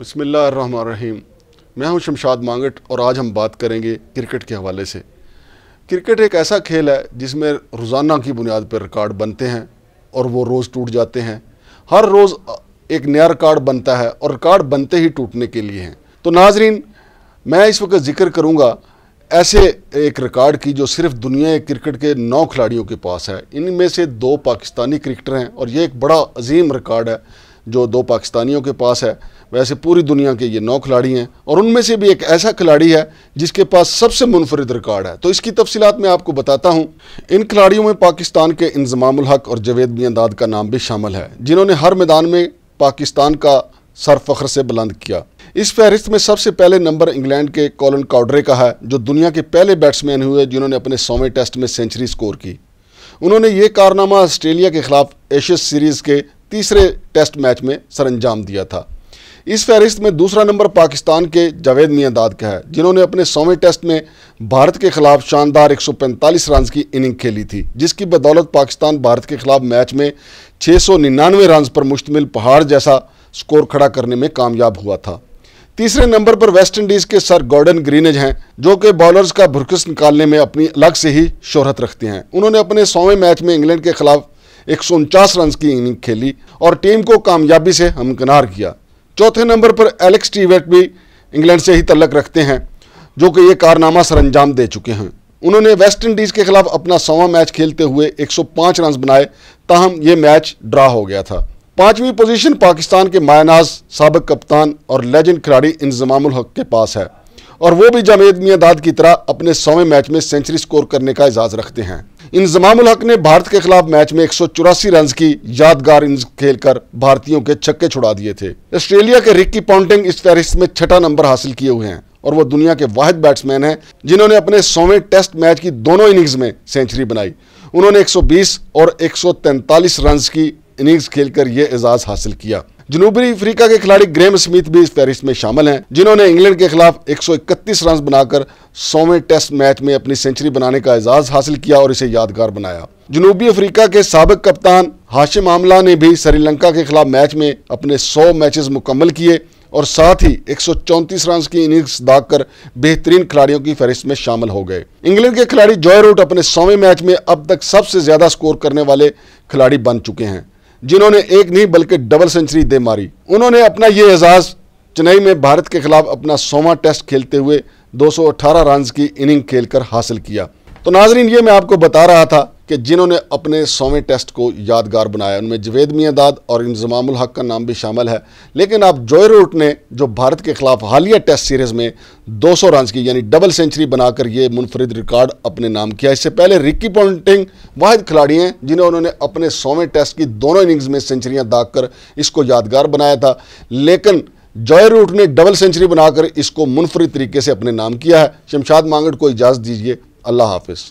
बसमीम मैं हूं शमशाद मांगट और आज हम बात करेंगे क्रिकेट के हवाले से क्रिकेट एक ऐसा खेल है जिसमें रोज़ाना की बुनियाद पर रिकॉर्ड बनते हैं और वो रोज़ टूट जाते हैं हर रोज़ एक नया रिकॉर्ड बनता है और रिकॉर्ड बनते ही टूटने के लिए हैं तो नाजरीन मैं इस वक्त ज़िक्र करूँगा ऐसे एक रिकॉर्ड की जो सिर्फ दुनिया क्रिकेट के नौ खिलाड़ियों के पास है इनमें से दो पाकिस्तानी क्रिकेटर हैं और ये एक बड़ा अजीम रिकॉर्ड है जो दो पाकिस्तानियों के पास है वैसे पूरी दुनिया के ये नौ खिलाड़ी हैं और उनमें से भी एक ऐसा खिलाड़ी है जिसके पास सबसे मुनफरद रिकॉर्ड है तो इसकी तफसीत मैं आपको बताता हूँ इन खिलाड़ियों में पाकिस्तान के इंजमामुल हक और जवेद दाद का नाम भी शामिल है जिन्होंने हर मैदान में पाकिस्तान का सर फख्र से बुलंद किया इस फहरिस्त में सबसे पहले नंबर इंग्लैंड के कॉलन काउड्रे का है जो दुनिया के पहले बैट्समैन हुए जिन्होंने अपने सौवें टेस्ट में सेंचुरी स्कोर की उन्होंने ये कारनामा ऑस्ट्रेलिया के खिलाफ एशियस सीरीज़ के तीसरे टेस्ट मैच में अंजाम दिया था इस फहरिस्त में दूसरा नंबर पाकिस्तान के जावेद दाद का है जिन्होंने अपने सौवें टेस्ट में भारत के खिलाफ शानदार 145 रन की इनिंग खेली थी जिसकी बदौलत पाकिस्तान भारत के खिलाफ मैच में छः सौ निन्यानवे रन पर मुश्तमिल पहाड़ जैसा स्कोर खड़ा करने में कामयाब हुआ था तीसरे नंबर पर वेस्टइंडीज़ के सर गॉर्डन ग्रीनेज हैं जो कि बॉलर्स का भुरकस निकालने में अपनी अलग से ही शोहरत रखते हैं उन्होंने अपने सौवें मैच में इंग्लैंड के खिलाफ एक रन की इनिंग खेली और टीम को कामयाबी से हमकनार किया चौथे नंबर पर एलेक्स टीवेट भी इंग्लैंड से ही तलक रखते हैं जो कि ये कारनामा सरंजाम दे चुके हैं उन्होंने वेस्ट इंडीज़ के खिलाफ अपना सवा मैच खेलते हुए 105 रन बनाए ताहम ये मैच ड्रा हो गया था पांचवी पोजीशन पाकिस्तान के मायानाज सबक कप्तान और लेजेंड खिलाड़ी इंजमाम हक के पास है और वो भी जावेद मियादाद की तरह अपने सौवें मैच में सेंचुरी स्कोर करने का एजाज़ रखते हैं इंजमामुल हक ने भारत के खिलाफ मैच में एक रन की यादगार खेल खेलकर भारतीयों के छक्के छुड़ा दिए थे ऑस्ट्रेलिया के रिक्की पॉन्टिंग इस फहरिस्त में छठा नंबर हासिल किए हुए हैं और वो दुनिया के वाहिद बैट्समैन हैं जिन्होंने अपने सौवें टेस्ट मैच की दोनों इनिंग्स में सेंचुरी बनाई उन्होंने 120 और 143 रन की इनिंग्स खेलकर ये एजाज हासिल किया जनूबी अफ्रीका के खिलाड़ी ग्रेम स्मिथ भी इस फहरिस्त में शामिल हैं जिन्होंने इंग्लैंड के खिलाफ 131 रन बनाकर सौवें टेस्ट मैच में अपनी सेंचुरी बनाने का एजाज हासिल किया और इसे यादगार बनाया जनूबी अफ्रीका के सबक कप्तान हाशिम आमला ने भी श्रीलंका के खिलाफ मैच में अपने सौ मैचेस मुकम्मल किए और साथ ही एक रन की इनिंग्स दाग कर बेहतरीन खिलाड़ियों की फहरिस्त में शामिल हो गए इंग्लैंड के खिलाड़ी जॉय रूट अपने सौवें मैच में अब तक सबसे ज्यादा स्कोर करने वाले खिलाड़ी बन चुके हैं जिन्होंने एक नहीं बल्कि डबल सेंचुरी दे मारी उन्होंने अपना ये एजाज़ चेन्नई में भारत के खिलाफ अपना सोवा टेस्ट खेलते हुए 218 सौ की इनिंग खेलकर हासिल किया तो नाजरीन ये मैं आपको बता रहा था कि जिन्होंने अपने सौवें टेस्ट को यादगार बनाया उनमें जवेद मियादाद और इंजमामुल हक का नाम भी शामिल है लेकिन आप जोय रूट ने जो भारत के खिलाफ हालिया टेस्ट सीरीज़ में 200 सौ रन की यानी डबल सेंचुरी बनाकर ये मुनफरद रिकॉर्ड अपने नाम किया इससे पहले रिक्की पॉन्टिंग वाद खिलाड़ी हैं जिन्हें उन्होंने अपने सौवें टेस्ट की दोनों इनिंग्स में सेंचुरियाँ दाग कर इसको यादगार बनाया था लेकिन जॉय रूट ने डबल सेंचुरी बनाकर इसको मुनफरद तरीके से अपने नाम किया है शमशाद मांगड़ को इजाज़त दीजिए अल्लाह हाफिज़